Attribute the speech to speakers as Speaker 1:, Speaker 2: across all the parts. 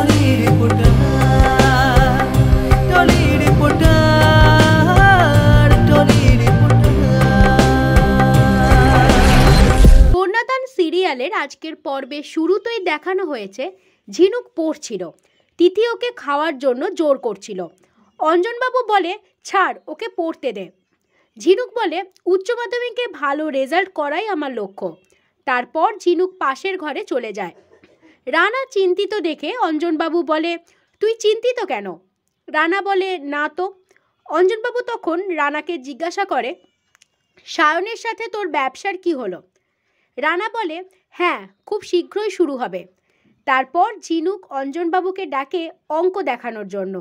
Speaker 1: সিরিয়ালের আজকের পর্বে শুরুতেই দেখানো হয়েছে ঝিনুক পড়ছিল তৃতীয়কে খাওয়ার জন্য জোর করছিল অঞ্জনবাবু বলে ছাড় ওকে পড়তে দে ঝিনুক বলে উচ্চ মাধ্যমিকে ভালো রেজাল্ট করাই আমার লক্ষ্য তারপর ঝিনুক পাশের ঘরে চলে যায় রানা চিন্তিত দেখে অঞ্জনবাবু বলে তুই চিন্তিত কেন রানা বলে না তো অঞ্জনবাবু তখন রানাকে জিজ্ঞাসা করে সায়নের সাথে তোর ব্যবসার কি হলো রানা বলে হ্যাঁ খুব শীঘ্রই শুরু হবে তারপর ঝিনুক অঞ্জনবাবুকে ডাকে অঙ্ক দেখানোর জন্য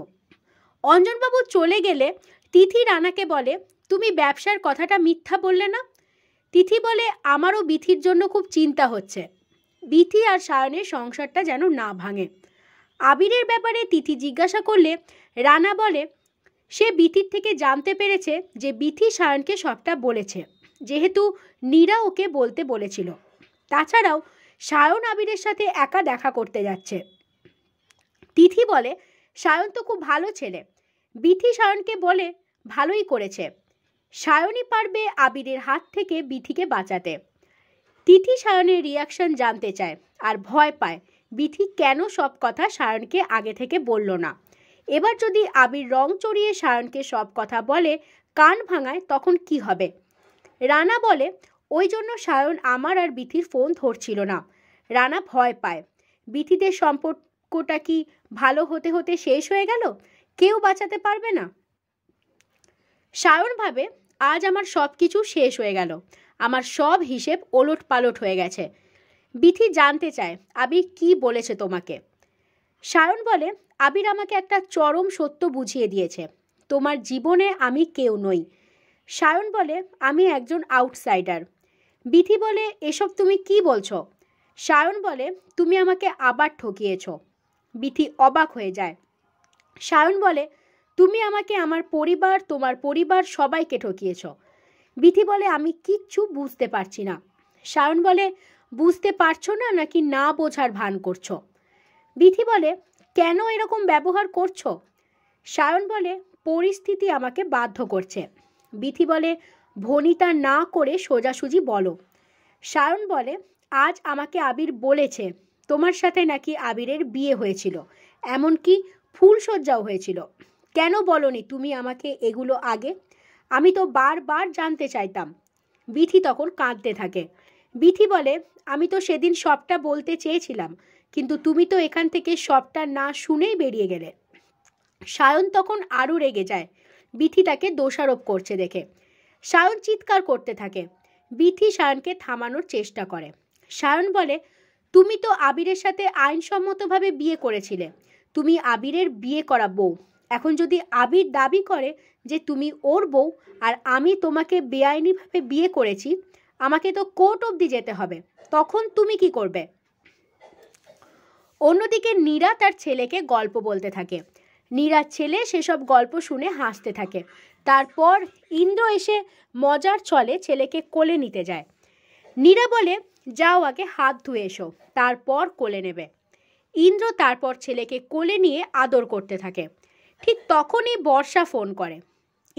Speaker 1: অঞ্জনবাবু চলে গেলে তিথি রানাকে বলে তুমি ব্যবসার কথাটা মিথ্যা বললে না তিথি বলে আমারও বিথির জন্য খুব চিন্তা হচ্ছে বিথি আর সায়নের সংসারটা যেন না ভাঙে আবিরের ব্যাপারে তিথি জিজ্ঞাসা করলে রানা বলে সে বিথির থেকে জানতে পেরেছে যে বিথি সায়নকে সবটা বলেছে যেহেতু নীরা ওকে বলতে বলেছিল তাছাড়াও সায়ন আবিরের সাথে একা দেখা করতে যাচ্ছে তিথি বলে সায়ন তো খুব ভালো ছেলে বিথি সায়নকে বলে ভালোই করেছে সায়নই পারবে আবিরের হাত থেকে বিথিকে বাঁচাতে তিথি সায়নের রিয়াকশন জানতে চায় আর ভয় পায় বিথি কেন সব কথা সায়নকে আগে থেকে বলল না এবার যদি আবির রং চড়িয়ে সায়নকে সব কথা বলে কান ভাঙায় তখন কি হবে রানা বলে ওই জন্য সায়ন আমার আর বিথির ফোন ধরছিল না রানা ভয় পায় বিথিদের সম্পর্কটা কি ভালো হতে হতে শেষ হয়ে গেল কেউ বাঁচাতে পারবে না সায়ন ভাবে আজ আমার সব কিছু শেষ হয়ে গেল আমার সব হিসেব ওলট পালট হয়ে গেছে বিথি জানতে চায় আবির কি বলেছে তোমাকে সায়ন বলে আবির আমাকে একটা চরম সত্য বুঝিয়ে দিয়েছে তোমার জীবনে আমি কেউ নই সায়ন বলে আমি একজন আউটসাইডার বিথি বলে এসব তুমি কি বলছো সায়ন বলে তুমি আমাকে আবার ঠকিয়েছ বিথি অবাক হয়ে যায় সায়ন বলে তুমি আমাকে আমার পরিবার তোমার পরিবার সবাইকে ঠকিয়েছ বিথি বলে আমি কিচ্ছু বুঝতে পারছি না সায়ন বলে বুঝতে পারছো না নাকি না বোঝার ভান করছো বিথি বলে কেন এরকম ব্যবহার করছো সায়ন বলে পরিস্থিতি আমাকে বাধ্য করছে বিথি বলে ভনিতা না করে সোজাসুজি বলো সায়ন বলে আজ আমাকে আবির বলেছে তোমার সাথে নাকি আবিরের বিয়ে হয়েছিল এমনকি ফুলসজ্জাও হয়েছিল কেন বলনি তুমি আমাকে এগুলো আগে আমি তো বারবার জানতে চাইতাম বিথি তখন কাঁদতে থাকে বিথি বলে আমি তো সেদিন সবটা বলতে চেয়েছিলাম কিন্তু তুমি তো এখান থেকে সবটা না শুনেই বেরিয়ে গেলে সায়ন তখন আরও রেগে যায় বিথি তাকে দোষারোপ করছে দেখে সায়ন চিৎকার করতে থাকে বিথি সায়নকে থামানোর চেষ্টা করে সায়ন বলে তুমি তো আবিরের সাথে আইনসম্মতভাবে বিয়ে করেছিলে তুমি আবিরের বিয়ে করা বউ এখন যদি আবির দাবি করে যে তুমি ওর বউ আর আমি তোমাকে বেআইনিভাবে বিয়ে করেছি আমাকে তো কোর্ট অবধি যেতে হবে তখন তুমি কি করবে অন্যদিকে নীরা তার ছেলেকে গল্প বলতে থাকে নীরার ছেলে সেসব গল্প শুনে হাসতে থাকে তারপর ইন্দ্র এসে মজার চলে ছেলেকে কোলে নিতে যায় নীরা বলে যাও আগে হাত ধুয়ে এসো তারপর কোলে নেবে ইন্দ্র তারপর ছেলেকে কোলে নিয়ে আদর করতে থাকে ঠিক তখনই বর্ষা ফোন করে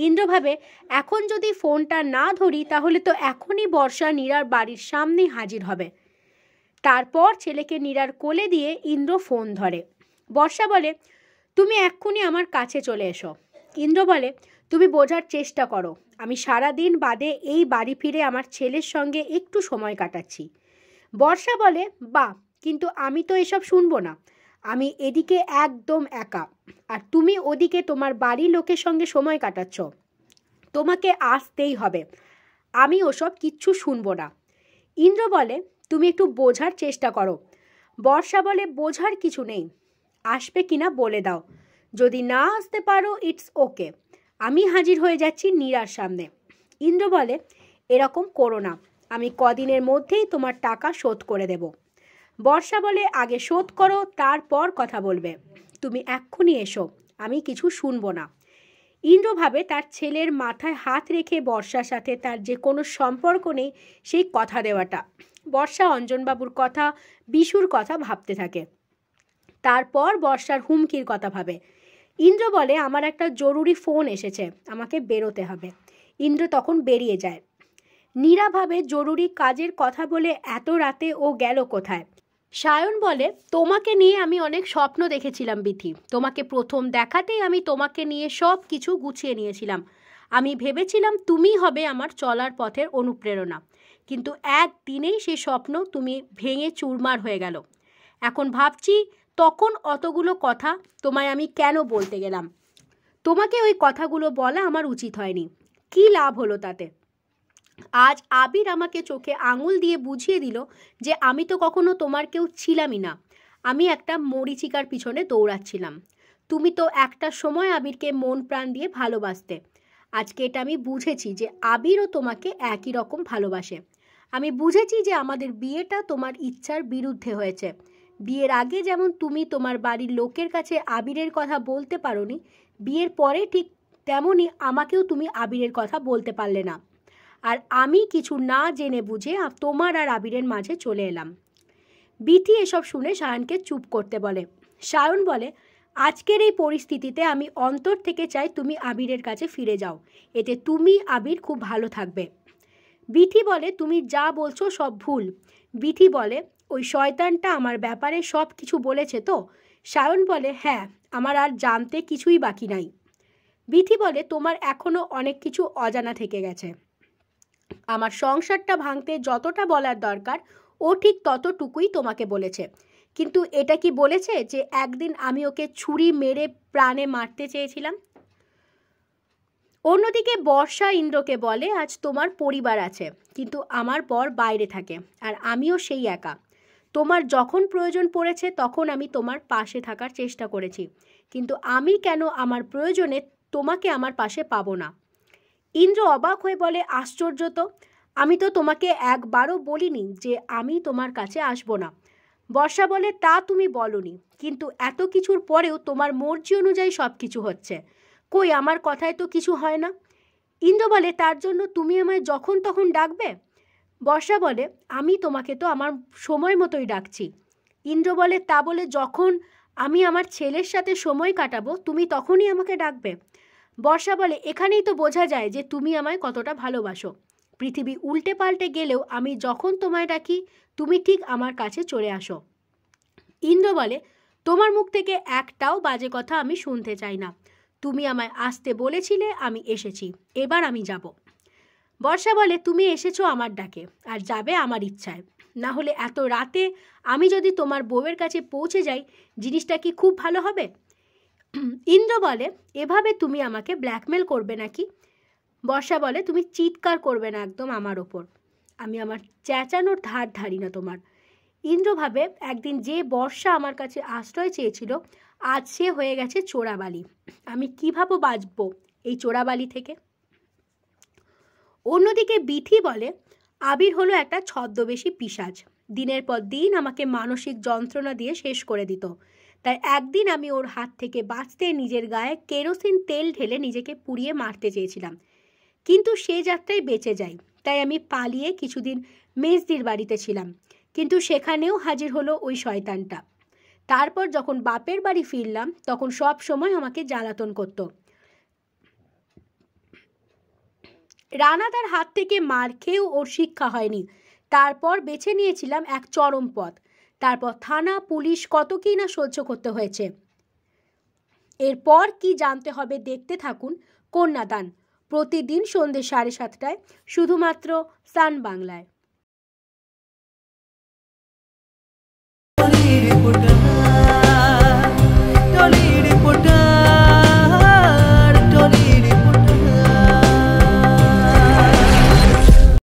Speaker 1: ইন্দ্র ভাবে এখন যদি ফোনটা না ধরি তাহলে তো এখনই বর্ষা নীরার বাড়ির সামনেই হাজির হবে তারপর ছেলেকে নীরার কোলে দিয়ে ইন্দ্র ফোন ধরে বর্ষা বলে তুমি এক্ষুনি আমার কাছে চলে এসো ইন্দ্র বলে তুমি বোঝার চেষ্টা করো আমি সারা দিন বাদে এই বাড়ি ফিরে আমার ছেলের সঙ্গে একটু সময় কাটাচ্ছি বর্ষা বলে বা কিন্তু আমি তো এসব শুনবো না আমি এদিকে একদম একা আর তুমি ওদিকে তোমার বাড়ির লোকের সঙ্গে সময় কাটাচ্ছ তোমাকে আসতেই হবে আমি ওসব কিচ্ছু শুনবো না ইন্দ্র বলে তুমি একটু বোঝার চেষ্টা করো বর্ষা বলে বোঝার কিছু নেই আসবে কিনা বলে দাও যদি না আসতে পারো ইটস ওকে আমি হাজির হয়ে যাচ্ছি নীরার সামনে ইন্দ্র বলে এরকম করো না আমি কদিনের মধ্যেই তোমার টাকা শোধ করে দেবো বর্ষা বলে আগে শোধ করো তারপর কথা বলবে তুমি এক্ষুনি এসো আমি কিছু শুনবো না ইন্দ্রভাবে তার ছেলের মাথায় হাত রেখে বর্ষার সাথে তার যে কোনো সম্পর্ক নেই সেই কথা দেওয়াটা বর্ষা অঞ্জনবাবুর কথা বিশুর কথা ভাবতে থাকে তারপর বর্ষার হুমকির কথা ভাবে ইন্দ্র বলে আমার একটা জরুরি ফোন এসেছে আমাকে বেরোতে হবে ইন্দ্র তখন বেরিয়ে যায় নীরাভাবে জরুরি কাজের কথা বলে এত রাতে ও গেল কোথায় সায়ন বলে তোমাকে নিয়ে আমি অনেক স্বপ্ন দেখেছিলাম বিথি তোমাকে প্রথম দেখাতেই আমি তোমাকে নিয়ে সব কিছু গুছিয়ে নিয়েছিলাম আমি ভেবেছিলাম তুমি হবে আমার চলার পথের অনুপ্রেরণা কিন্তু একদিনেই সে স্বপ্ন তুমি ভেঙে চুরমার হয়ে গেল এখন ভাবছি তখন অতগুলো কথা তোমায় আমি কেন বলতে গেলাম তোমাকে ওই কথাগুলো বলা আমার উচিত হয়নি কি লাভ হলো তাতে আজ আবির আমাকে চোখে আঙুল দিয়ে বুঝিয়ে দিল যে আমি তো কখনো তোমার কেউ ছিলামই না আমি একটা মরিচিকার পিছনে দৌড়াচ্ছিলাম তুমি তো একটা সময় আবিরকে মন প্রাণ দিয়ে ভালোবাসতে আজকে এটা আমি বুঝেছি যে আবিরও তোমাকে একই রকম ভালোবাসে আমি বুঝেছি যে আমাদের বিয়েটা তোমার ইচ্ছার বিরুদ্ধে হয়েছে বিয়ের আগে যেমন তুমি তোমার বাড়ির লোকের কাছে আবিরের কথা বলতে পারোনি বিয়ের পরে ঠিক তেমনই আমাকেও তুমি আবিরের কথা বলতে পারলে না আর আমি কিছু না জেনে বুঝে তোমার আর আবিরের মাঝে চলে এলাম বিথি এসব শুনে সায়নকে চুপ করতে বলে সায়ন বলে আজকের এই পরিস্থিতিতে আমি অন্তর থেকে চাই তুমি আবিরের কাছে ফিরে যাও এতে তুমি আবির খুব ভালো থাকবে বিথি বলে তুমি যা বলছো সব ভুল বিথি বলে ওই শয়তানটা আমার ব্যাপারে সব কিছু বলেছে তো সায়ন বলে হ্যাঁ আমার আর জানতে কিছুই বাকি নাই বিথি বলে তোমার এখনও অনেক কিছু অজানা থেকে গেছে আমার সংসারটা ভাঙতে যতটা বলার দরকার ও ঠিক ততটুকুই তোমাকে বলেছে কিন্তু এটা কি বলেছে যে একদিন আমি ওকে ছুরি মেরে প্রাণে মারতে চেয়েছিলাম অন্যদিকে বর্ষা ইন্দ্রকে বলে আজ তোমার পরিবার আছে কিন্তু আমার বর বাইরে থাকে আর আমিও সেই একা তোমার যখন প্রয়োজন পড়েছে তখন আমি তোমার পাশে থাকার চেষ্টা করেছি কিন্তু আমি কেন আমার প্রয়োজনে তোমাকে আমার পাশে পাবো না ইন্দ্র অবাক হয়ে বলে আশ্চর্য তো আমি তো তোমাকে একবারও বলিনি যে আমি তোমার কাছে আসবো না বর্ষা বলে তা তুমি বলনি কিন্তু এত কিছুর পরেও তোমার মর্জি অনুযায়ী সব কিছু হচ্ছে কই আমার কথায় তো কিছু হয় না ইন্দ্র বলে তার জন্য তুমি আমায় যখন তখন ডাকবে বর্ষা বলে আমি তোমাকে তো আমার সময় মতোই ডাকছি ইন্দ্র বলে তা বলে যখন আমি আমার ছেলের সাথে সময় কাটাবো তুমি তখনই আমাকে ডাকবে বর্ষা বলে এখানেই তো বোঝা যায় যে তুমি আমায় কতটা ভালোবাসো পৃথিবী উল্টে পাল্টে গেলেও আমি যখন তোমায় ডাকি তুমি ঠিক আমার কাছে চলে আসো ইন্দ্র বলে তোমার মুখ থেকে একটাও বাজে কথা আমি শুনতে চাই না তুমি আমায় আসতে বলেছিলে আমি এসেছি এবার আমি যাব বর্ষা বলে তুমি এসেছো আমার ডাকে আর যাবে আমার ইচ্ছায় না হলে এত রাতে আমি যদি তোমার বউয়ের কাছে পৌঁছে যাই জিনিসটা কি খুব ভালো হবে ইন্দ্র বলে এভাবে তুমি আমাকে ব্ল্যাকমেল করবে নাকি বর্ষা বলে তুমি চিৎকার করবে না একদম আমার ওপর আমি আমার চেঁচানোর ধার ধারি না তোমার ইন্দ্রভাবে একদিন যে বর্ষা আমার কাছে আশ্রয় চেয়েছিল আজ সে হয়ে গেছে চোরাবালি আমি কীভাবে বাঁচব এই চোরাবালি থেকে অন্যদিকে বিথি বলে আবির হলো একটা ছদ্মবেশী পিসাজ দিনের পর দিন আমাকে মানসিক যন্ত্রণা দিয়ে শেষ করে দিত তাই একদিন আমি ওর হাত থেকে বাঁচতে নিজের গায়ে কেরোসিন তেল ঢেলে নিজেকে পুড়িয়ে মারতে চেয়েছিলাম কিন্তু সে যাত্রায় বেঁচে যাই তাই আমি পালিয়ে কিছুদিন মেজদির বাড়িতে ছিলাম কিন্তু সেখানেও হাজির হলো ওই শয়তানটা তারপর যখন বাপের বাড়ি ফিরলাম তখন সব সময় আমাকে জ্বালাতন করতো রানা তার হাত থেকে মার খেয়েও ওর শিক্ষা হয়নি তারপর বেছে নিয়েছিলাম এক চরম পথ তারপর থানা পুলিশ কত কী না সহ্য করতে হয়েছে এরপর কি জানতে হবে দেখতে থাকুন কন্যাদান প্রতিদিন সন্ধ্যে সাড়ে সাতটায় শুধুমাত্র সান বাংলায়